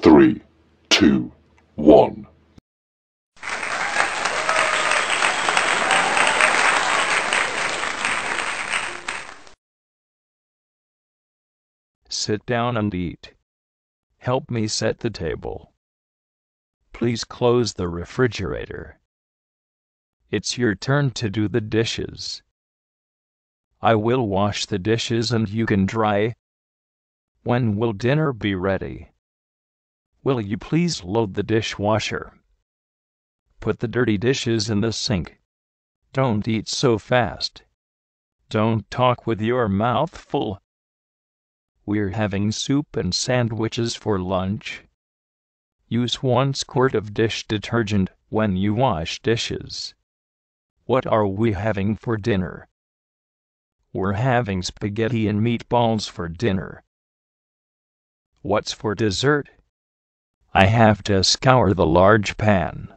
three, two, one. Sit down and eat. Help me set the table. Please close the refrigerator. It's your turn to do the dishes. I will wash the dishes and you can dry. When will dinner be ready? Will you please load the dishwasher? Put the dirty dishes in the sink. Don't eat so fast. Don't talk with your mouth full. We're having soup and sandwiches for lunch. Use one squirt of dish detergent when you wash dishes. What are we having for dinner? We're having spaghetti and meatballs for dinner. What's for dessert? I have to scour the large pan.